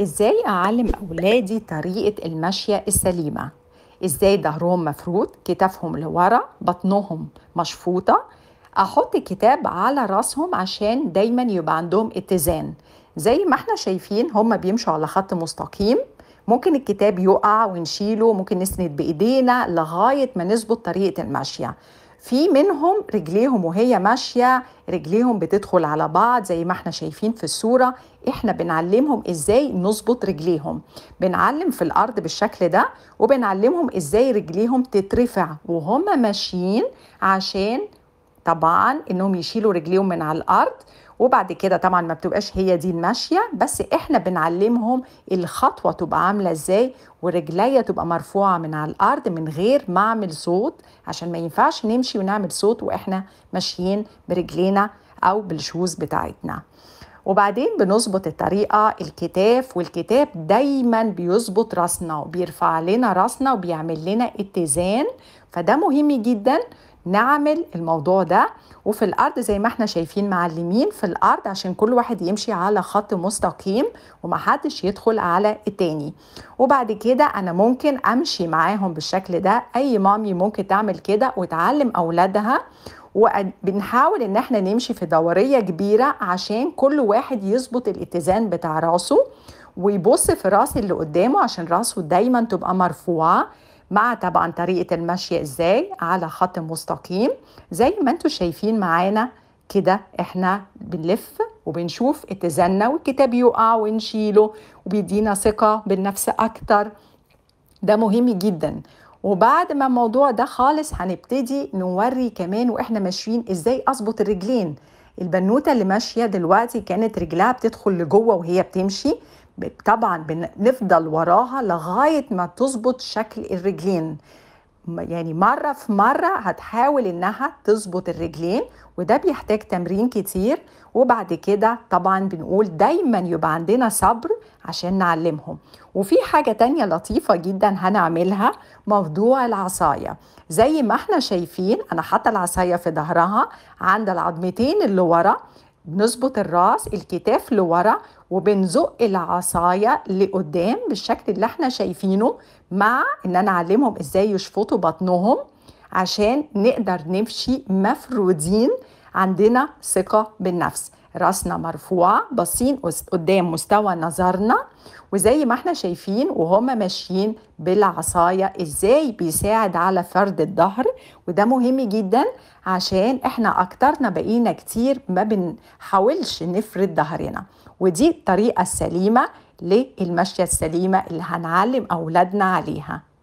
ازاي اعلم اولادي طريقه المشيه السليمه ازاي ظهرهم مفرود كتافهم لورا بطنهم مشفوطه احط كتاب على راسهم عشان دايما يبقى عندهم اتزان زي ما احنا شايفين هما بيمشوا على خط مستقيم ممكن الكتاب يقع ونشيله ممكن نسند بايدينا لغايه ما نظبط طريقه المشيه في منهم رجليهم وهي ماشية رجليهم بتدخل على بعض زي ما احنا شايفين في الصورة احنا بنعلمهم ازاي نظبط رجليهم بنعلم في الارض بالشكل ده وبنعلمهم ازاي رجليهم تترفع وهم ماشيين عشان طبعا انهم يشيلوا رجليهم من على الارض وبعد كده طبعا ما بتبقاش هي دي الماشيه بس احنا بنعلمهم الخطوه تبقى عامله ازاي ورجليا تبقى مرفوعه من على الارض من غير ما اعمل صوت عشان ما ينفعش نمشي ونعمل صوت واحنا ماشيين برجلينا او بالشوز بتاعتنا وبعدين بنظبط الطريقة الكتاف والكتاب دايما بيظبط راسنا وبيرفع لنا راسنا وبيعمل لنا اتزان فده مهم جدا نعمل الموضوع ده وفي الارض زي ما احنا شايفين معلمين في الارض عشان كل واحد يمشي على خط مستقيم ومحدش يدخل على التاني وبعد كده انا ممكن امشي معاهم بالشكل ده اي مامي ممكن تعمل كده وتعلم اولادها وبنحاول ان احنا نمشي في دورية كبيرة عشان كل واحد يظبط الاتزان بتاع راسه ويبص في راس اللي قدامه عشان راسه دايما تبقى مرفوعة مع طبعا طريقه المشي ازاي على خط مستقيم زي ما انتم شايفين معانا كده احنا بنلف وبنشوف اتزاننا والكتاب يقع ونشيله وبيدينا ثقه بالنفس اكتر ده مهم جدا وبعد ما الموضوع ده خالص هنبتدي نوري كمان واحنا ماشيين ازاي اظبط الرجلين البنوته اللي ماشيه دلوقتي كانت رجلها بتدخل لجوه وهي بتمشي طبعا بنفضل وراها لغايه ما تظبط شكل الرجلين يعني مرة في مرة هتحاول إنها تظبط الرجلين وده بيحتاج تمرين كتير وبعد كده طبعا بنقول دايما يبقى عندنا صبر عشان نعلمهم وفي حاجة تانية لطيفة جدا هنعملها موضوع العصاية زي ما احنا شايفين أنا حاطة العصاية في ظهرها عند العظمتين اللي ورا بنظبط الراس الكتاف لورا وبنزق العصاية لقدام بالشكل اللي احنا شايفينه مع ان انا اعلمهم ازاي يشفطوا بطنهم عشان نقدر نمشي مفرودين عندنا ثقة بالنفس راسنا مرفوعة باصين قدام مستوى نظرنا وزي ما احنا شايفين وهما ماشيين بالعصاية ازاي بيساعد على فرد الظهر وده مهم جدا عشان احنا اكترنا بقينا كتير ما بنحاولش نفرد ظهرنا ودي الطريقة السليمة للمشية السليمة اللي هنعلم أولادنا عليها